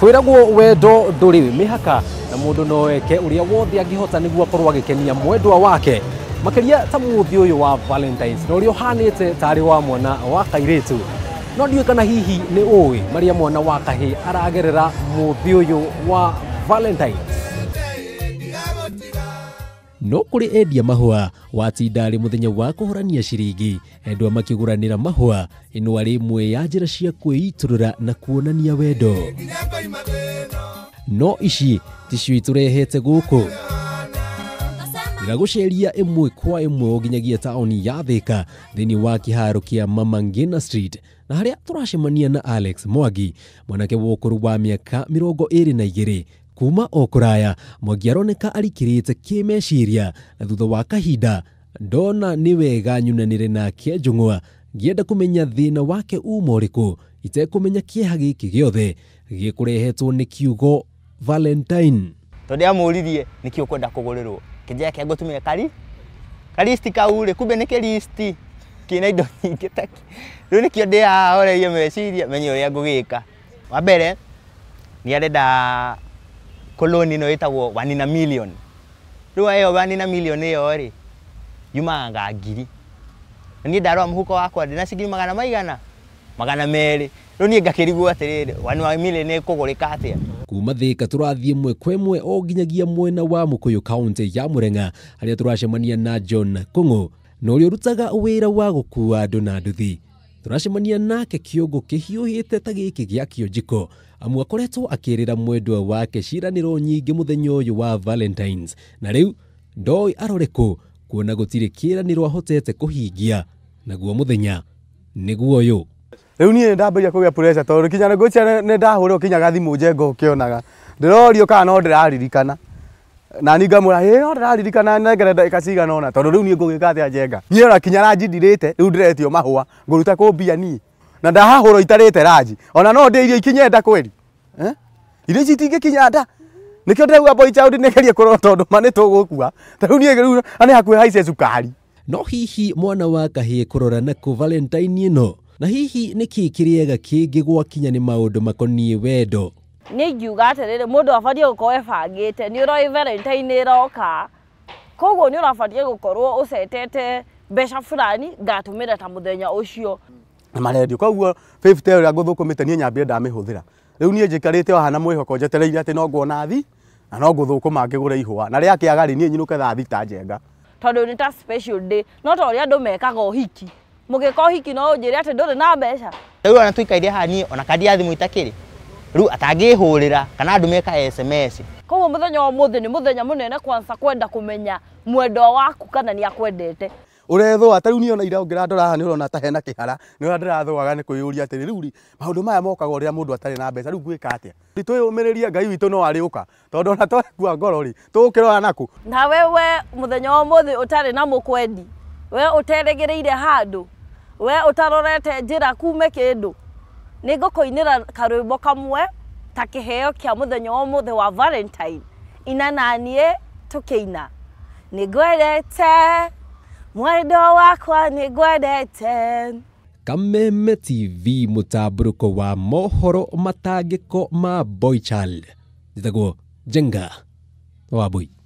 kwiragwo wendo nduri mihaka na mundu no eke uria wothe angihota niguo akorwo agikenia mwendwa wake makiria ta muthi uyu wa Valentines na uria uhanite tari wa mwana wa kairitu no ndiũĩ kana hihi ni ũĩ maria mwana wa kahĩ aragerera mũthĩ uyu wa valentines no kũrĩ endia mahũa watindarĩ mũthenya wa kũhorania ciringi endwa makĩgũranĩra mahũa ĩnwa rĩmwe ya njĩra cia kwĩitũrũra na kuonania wendo no ici ticiturehete guku ndĩragũceria ĩmwe kwa ĩmwe ũnginyagia taoni ya thĩka thĩinĩ wa kĩharo kia mama street na harĩa tũracemania na alex mwangi mwanake wa ũkũrũ wa miaka mĩrongo ĩrĩ na igiri kuma o kũraya mwangi aroneka arikĩrĩte kĩmeciria na thutha wa kahinda ndona nĩ wega nyunanĩre nake njũng'wa ngienda kumenya thina wake uma uriku itekumenya kieha giki giothe gikurehetwo ni kiugo valentine tondu amuririe nikio kwenda kugurirwo kijea kia ngutumire kari karisti kau ri kumbe ni kiristi kina indo nyingi ta riu nikio ndi ahoreirie meciria menye uria ngugika wa mbere ni arenda koloni no itagwo one in a million riu ayo one in million iyo ri yumaga ngiri ni ndarora må huko wakwa ndä na ciringi magana maigana magana merä rä u niä ngakä rigwo atä rä rä wani wa mirä nä kå gå rä ka atä a kuma thika turathiä mwe kwa mwe o nginyagia mwena wa mukuyu kaunti ya murenga aria turacemania na john kongo na uria urutaga wira wa gukua andu na nduthi turacemania nake kiongo kihiuhite ta giki gia jiko amu akoretwo akirira mwendwa wake ciraniro nyingi muthenya uyu wa valentines na riu ndoi aroriku kuona gutire kira kiraniro ahotete kuhingia naguo muthenya niguo yu riu nie ndambagia kugia pressure tondu kinya negocia ne ndahura kinyaga thimu njengo ukionaga ndirorio kana no ndiraririkana na ni ngamura hä no ndäraririkana nengere ndagä cigana ona tondå rä u niä ngå gä ka atä a njenga niä rora kinya ranji ndirä riu rä u ndäretio mahå a ruta kå mbia niä na ndahahå itarite itarä ranji ona no ndä irio ikinyenda kweri eh ici jitinge kinya nda nikio ndĩrauga boy child nigerie kuro ũndũ ma nĩ tũgũkua ta rĩu niĩ rĩu ah, nĩ hakuhĩ haice cukari no hihi mwana wa kahĩĩ kũrora na kũ valentine no na hihi nĩ kiriega kĩrĩega kĩngĩ gwakinya nĩ maũndũ makoniĩ wendo nĩ ingiuga atĩrĩrĩ mũndũ abatiĩ gũkorwo ebangĩte ni uroi valentine ĩroka koguo nĩ ũrabatiĩ gũkorwo ũcetete mbeca fulani ngatũmĩra ta mũthenya ũcio na marendio koguo 50 ĩrĩa ngũthũkũmĩte niĩ nyambire ndamĩhũthĩra riu nie njikarite haha na mwihoko njetereire ati no ngwona thi na no ngũthũkũma ngĩgũra ihũa na rĩa kĩaga rĩ niĩ nyinũke thaa thita njenga tondũ ni ta special day no ta ũrĩa andũ mekaga ũhiki mũgĩka ũhiki no ũnjĩre atĩ ndũrĩ na mbeca rĩu ona tũikaire haha niĩ ona kadi ya thimũ itakĩrĩ rĩu atangĩhũrĩra kana andũ meka sms koguo mũthenya wa ũmũthĩ nĩ mũthenya mũnene kwanza kwenda kumenya mwendwa waku kana nĩ akwendete urethwa ta riu ni ona ira ngira ndora haha ni urona ta hena kihara ni ura ndirathwaga ni kwiyuria atiri riu ri maundu maya mokaga uria mundu atari na mbeca riu gwika atia ri tuyumiririe ngai witu no ariuka tondu ona twakua ngoro ri tukirora naku na wewe muthenya wa muthi utari na mukwendi we uteregereire handu we utarorete njira kume kindu ni ngukuinira karwimbo kamwe ta kiheo kia muthenya wa muthi wa valentine ina nanie tukiina nä ngwendete mwendo wakwa nĩ ngwendete kameme tv mũtambũrũko wa mohoro matangĩko ma boichal njĩtagwo jenga wambui